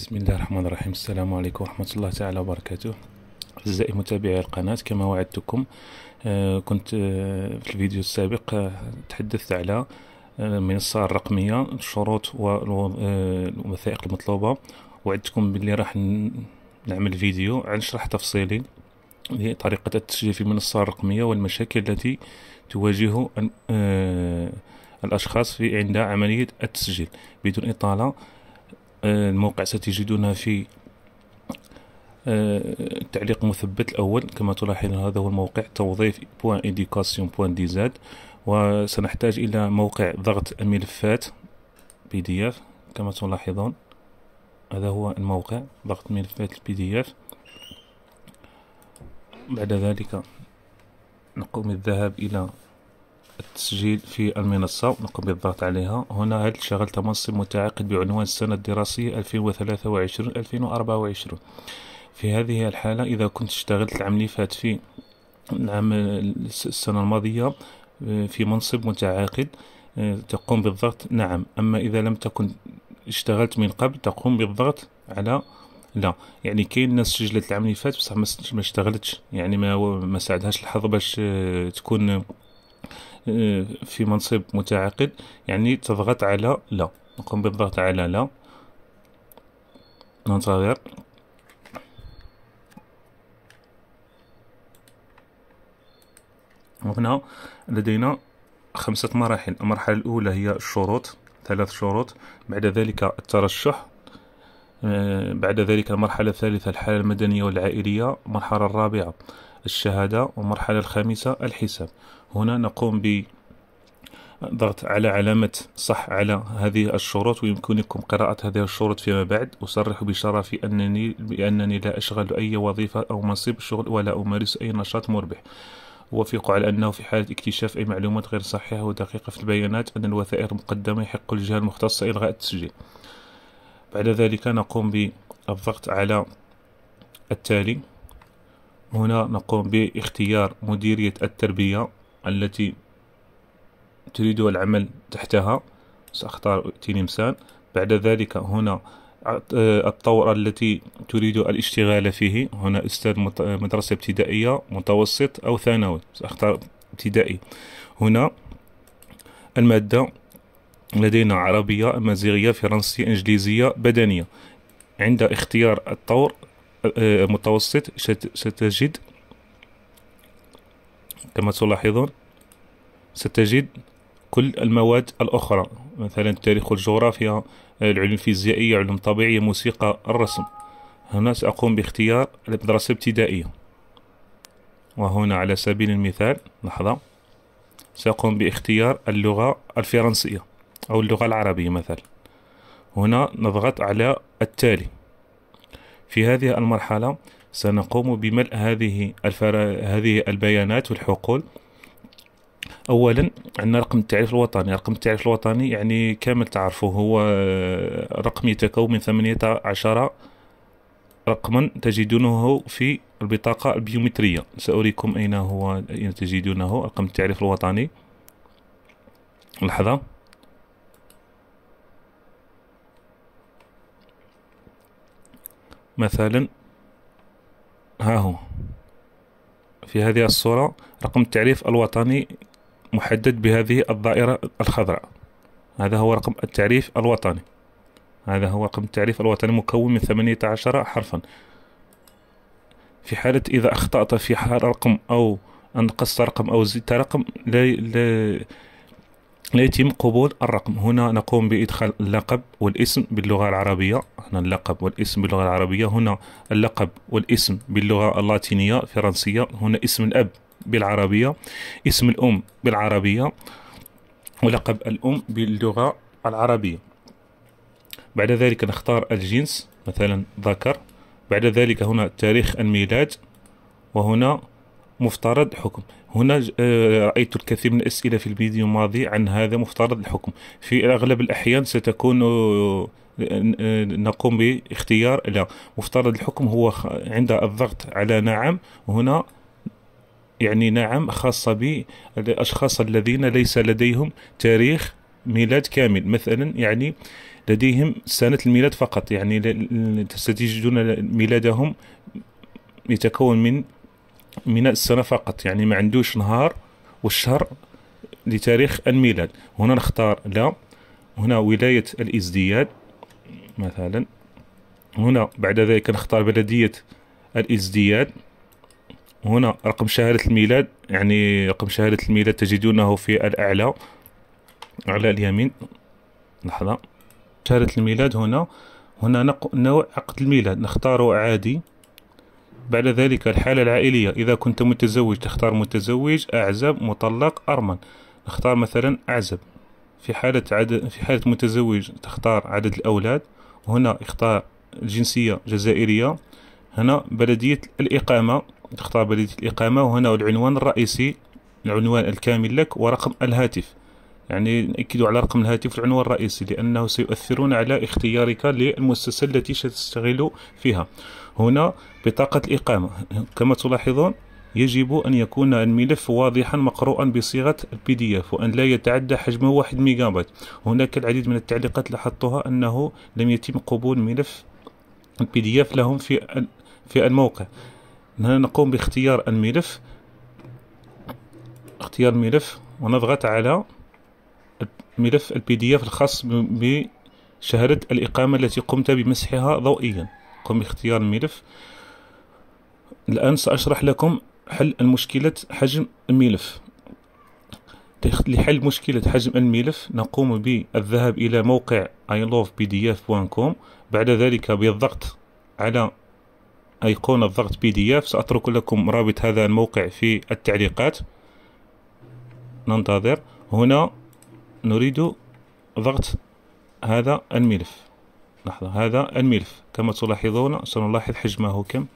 بسم الله الرحمن الرحيم السلام عليكم ورحمة الله تعالى وبركاته أعزائي متابعي القناة كما وعدتكم كنت eh, في الفيديو السابق eh, تحدثت على المنصة eh, الرقمية الشروط والوثائق المطلوبة وعدتكم باللي راح نعمل فيديو عن شرح تفصيلي لطريقة التسجيل في المنصة الرقمية والمشاكل التي تواجه الأشخاص في عند عملية التسجيل بدون إطالة الموقع ستجدونها في التعليق آه، مثبت الأول كما تلاحظ هذا هو الموقع توظيف .education.dz وسنحتاج إلى موقع ضغط الملفات بي دي اف كما تلاحظون هذا هو الموقع ضغط ملفات البي دي اف بعد ذلك نقوم بالذهاب إلى التسجيل في المنصة نقوم بالضغط عليها هنا هل شغلت منصب متعاقد بعنوان السنة الدراسية 2023-2024 في هذه الحالة إذا كنت اشتغلت العام اللي فات في العام السنة الماضية آه، في منصب متعاقد آه، تقوم بالضغط نعم أما إذا لم تكن اشتغلت من قبل تقوم بالضغط على لا يعني كاين ناس سجلت العام اللي فات بصح ما اشتغلتش يعني ما ما ساعدهاش الحظ باش آه، تكون في منصب متعاقد يعني تضغط على لا نقوم بالضغط على لا ننتظر وهنا لدينا خمسة مراحل المرحلة الأولى هي الشروط ثلاث شروط بعد ذلك الترشح آه، بعد ذلك المرحلة الثالثة الحالة المدنية والعائلية المرحلة الرابعة الشهادة ومرحلة الخامسة الحساب هنا نقوم ب ضغط على علامة صح على هذه الشروط ويمكنكم قراءة هذه الشروط فيما بعد أصرح بشرف أنني بأنني لا أشغل أي وظيفة أو منصب شغل ولا أمارس أي نشاط مربح وافق على أنه في حالة اكتشاف أي معلومات غير صحيحة ودقيقة في البيانات أن الوثائق المقدمة يحق للجهة المختصة إلغاء التسجيل بعد ذلك نقوم بالضغط على التالي هنا نقوم باختيار مديرية التربية التي تريد العمل تحتها سأختار تلمسان بعد ذلك هنا الطور التي تريد الاشتغال فيه هنا أستاذ مدرسة ابتدائية متوسط أو ثانوي سأختار ابتدائي هنا المادة لدينا عربية أمازيغية فرنسية إنجليزية بدنية عند اختيار الطور آه، متوسط ستجد كما تلاحظون ستجد كل المواد الأخرى مثلا التاريخ والجغرافيا آه، العلوم الفيزيائية علوم طبيعية موسيقى الرسم هنا سأقوم باختيار المدرسة الابتدائية وهنا على سبيل المثال لحظة سأقوم باختيار اللغة الفرنسية أو اللغة العربية مثلا هنا نضغط على التالي في هذه المرحلة سنقوم بملء هذه الفرا... هذه البيانات والحقول اولا عندنا رقم التعريف الوطني رقم التعريف الوطني يعني كامل تعرفوا هو آه، رقم يتكون من 18 رقما تجدونه في البطاقة البيومترية سأريكم أين هو أين تجدونه رقم التعريف الوطني لحظة مثلا ها هو في هذه الصورة رقم التعريف الوطني محدد بهذه الدائرة الخضراء هذا هو رقم التعريف الوطني هذا هو رقم التعريف الوطني مكون من 18 حرفا في حالة إذا أخطأت في حال رقم أو أنقصت رقم أو زدت رقم لا, لا لا يتم قبول الرقم هنا نقوم بإدخال اللقب والاسم باللغة العربية هنا اللقب والاسم باللغة العربية هنا اللقب والاسم باللغة اللاتينية الفرنسية هنا اسم الأب بالعربية اسم الأم بالعربية ولقب الأم باللغة العربية بعد ذلك نختار الجنس مثلا ذكر بعد ذلك هنا تاريخ الميلاد وهنا مفترض حكم هنا آه، رأيت الكثير من الأسئلة في الفيديو الماضي عن هذا مفترض الحكم في أغلب الأحيان ستكون آه، آه، نقوم باختيار لا مفترض الحكم هو عند الضغط على نعم هنا يعني نعم خاصة بالأشخاص الذين ليس لديهم تاريخ ميلاد كامل مثلا يعني لديهم سنة الميلاد فقط يعني ستجدون ميلادهم يتكون من ميناء السنه فقط يعني ما عندوش نهار والشهر لتاريخ الميلاد هنا نختار لا هنا ولايه الازدياد مثلا هنا بعد ذلك نختار بلديه الازدياد هنا رقم شهادة الميلاد يعني رقم شهادة الميلاد تجدونه في الأعلى على اليمين لحظة شهادة الميلاد هنا هنا نوع عقد الميلاد نختاره عادي بعد ذلك الحالة العائلية إذا كنت متزوج تختار متزوج أعزب مطلق أرمن نختار مثلا أعزب في حالة عدد في حالة متزوج تختار عدد الأولاد وهنا اختار الجنسية جزائرية هنا بلدية الإقامة تختار بلدية الإقامة وهنا العنوان الرئيسي العنوان الكامل لك ورقم الهاتف يعني نأكد على رقم الهاتف العنوان الرئيسي لأنه سيؤثرون على اختيارك للمؤسسة التي ستشتغل فيها هنا بطاقة الإقامة كما تلاحظون يجب أن يكون الملف واضحا مقروءا بصيغة البي دي اف وأن لا يتعدى حجمه 1 ميجا بايت هناك العديد من التعليقات لاحظتها أنه لم يتم قبول ملف البي دي اف لهم في في الموقع هنا نقوم باختيار الملف اختيار ملف ونضغط على ملف البي دي اف الخاص بشهادة الإقامة التي قمت بمسحها ضوئيا قم باختيار الملف الآن سأشرح لكم حل مشكلة حجم الملف لحل مشكلة حجم الملف نقوم بالذهاب إلى موقع ilovepdf.com بعد ذلك بالضغط على أيقونة ضغط بي دي اف سأترك لكم رابط هذا الموقع في التعليقات ننتظر هنا نريد ضغط هذا الملف لحظة هذا الملف كما تلاحظون سنلاحظ حجمه كم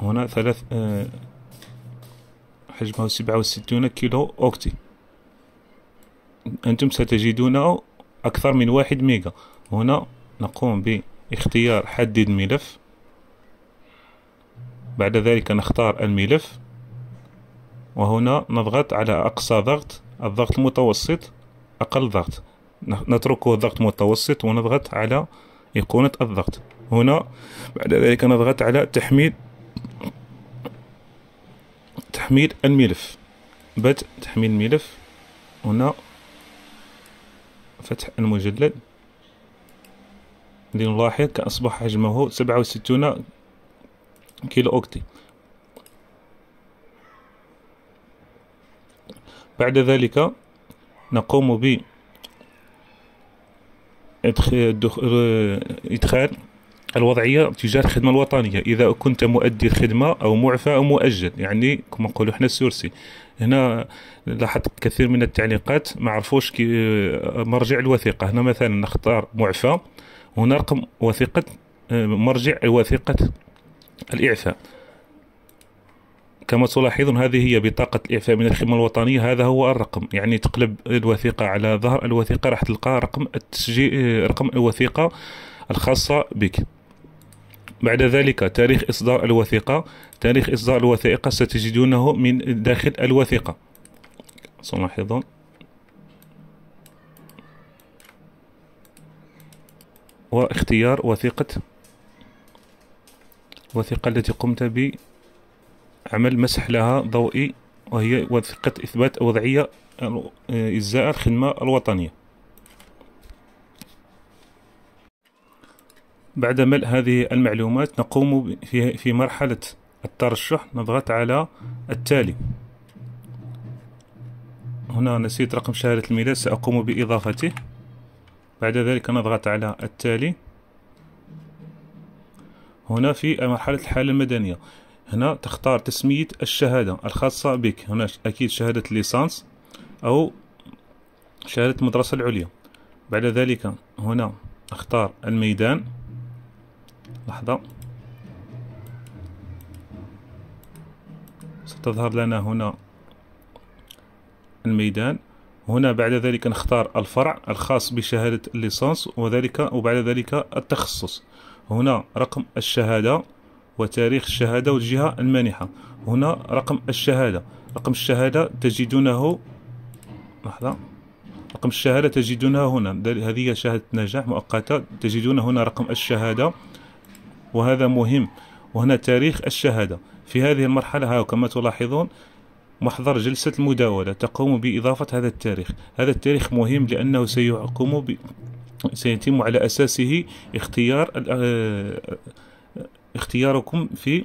هنا ثلاث آه، حجمه سبعة وستون كيلو أوكتي أنتم ستجدونه أكثر من واحد ميجا هنا نقوم باختيار حدد ملف بعد ذلك نختار الملف وهنا نضغط على أقصى ضغط الضغط المتوسط أقل ضغط نتركه ضغط متوسط ونضغط على أيقونة الضغط هنا بعد ذلك نضغط على تحميل تحميل الملف بدء تحميل الملف هنا فتح المجلد لنلاحظ كأصبح حجمه سبعة وستون كيلو أوكتي بعد ذلك نقوم ب إدخال الوضعية تجاه الخدمة الوطنية إذا كنت مؤدي الخدمة أو معفى أو مؤجل يعني كما نقولوا حنا السورسي هنا لاحظت كثير من التعليقات ما عرفوش مرجع الوثيقة هنا مثلا نختار معفى هنا رقم وثيقة آه، مرجع وثيقة الإعفاء كما تلاحظون هذه هي بطاقة الإعفاء من الخدمة الوطنية هذا هو الرقم يعني تقلب الوثيقة على ظهر الوثيقة راح تلقى رقم التسجيل رقم الوثيقة الخاصة بك بعد ذلك تاريخ إصدار الوثيقة تاريخ إصدار الوثيقة ستجدونه من داخل الوثيقة سلاحظون واختيار وثيقة الوثيقة التي قمت ب عمل مسح لها ضوئي وهي وثيقة إثبات وضعية آه، إجزاء الخدمة الوطنية بعد ملء هذه المعلومات نقوم في مرحلة الترشح نضغط على التالي هنا نسيت رقم شهادة الميلاد سأقوم بإضافته بعد ذلك نضغط على التالي هنا في مرحلة الحالة المدنية هنا تختار تسمية الشهادة الخاصة بك هنا أكيد شهادة ليسانس أو شهادة المدرسة العليا بعد ذلك هنا اختار الميدان لحظة ستظهر لنا هنا الميدان هنا بعد ذلك نختار الفرع الخاص بشهادة الليسانس وذلك وبعد ذلك التخصص هنا رقم الشهادة وتاريخ الشهادة والجهة المانحة هنا رقم الشهادة رقم الشهادة تجدونه لحظة رقم الشهادة تجدونها هنا هذه هي شهادة نجاح مؤقتة تجدون هنا رقم الشهادة وهذا مهم وهنا تاريخ الشهادة في هذه المرحلة ها كما تلاحظون محضر جلسة المداولة تقوم بإضافة هذا التاريخ هذا التاريخ مهم لأنه سيقوم ب... سيتم على أساسه اختيار آه، اختياركم في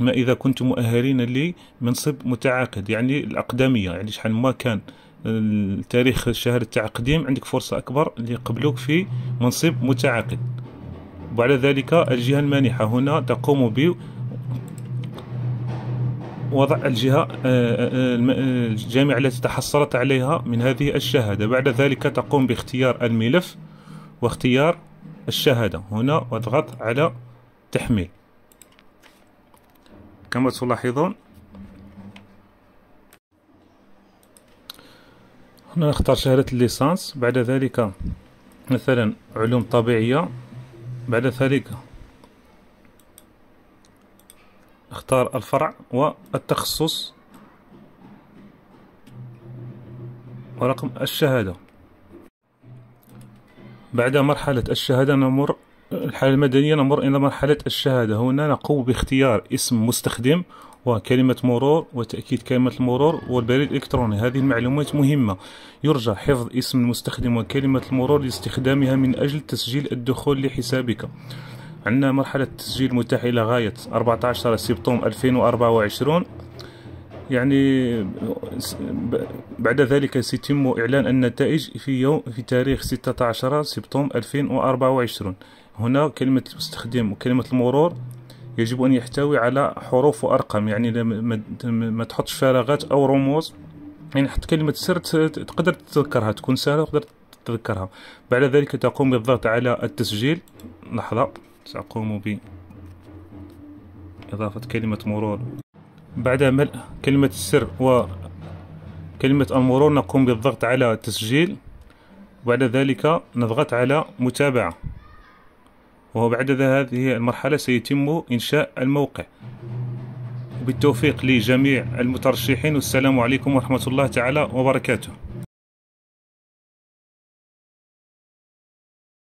ما إذا كنتم مؤهلين لمنصب متعاقد يعني الأقدمية يعني شحال ما كان التاريخ الشهادة تاع قديم عندك فرصة أكبر ليقبلوك في منصب متعاقد وعلى ذلك الجهة المانحة هنا تقوم ب وضع الجهة آه، آه، آه، الجامعة التي تحصلت عليها من هذه الشهادة بعد ذلك تقوم باختيار الملف واختيار الشهادة هنا واضغط على تحميل كما تلاحظون هنا نختار شهادة الليسانس بعد ذلك مثلا علوم طبيعية بعد ذلك اختار الفرع والتخصص ورقم الشهادة بعد مرحلة الشهادة نمر الحالة المدنية نمر إلى مرحلة الشهادة هنا نقوم باختيار اسم مستخدم وكلمة مرور وتأكيد كلمة المرور والبريد الإلكتروني هذه المعلومات مهمة يرجى حفظ اسم المستخدم وكلمة المرور لاستخدامها من أجل تسجيل الدخول لحسابك عندنا مرحلة التسجيل متاحة إلى غاية 14 سبتمبر 2024 يعني بعد ذلك سيتم إعلان النتائج في يوم في تاريخ 16 سبتمبر 2024 هنا كلمة المستخدم وكلمة المرور يجب أن يحتوي على حروف وأرقام يعني ما تحطش فراغات أو رموز يعني حتى كلمة سر تقدر تتذكرها تكون سهلة تقدر تتذكرها بعد ذلك تقوم بالضغط على التسجيل لحظة سأقوم ب إضافة كلمة مرور بعد ملء كلمة السر وكلمة المرور نقوم بالضغط على التسجيل بعد ذلك نضغط على متابعة وهو بعد هذه المرحلة سيتم إنشاء الموقع بالتوفيق لجميع المترشحين والسلام عليكم ورحمة الله تعالى وبركاته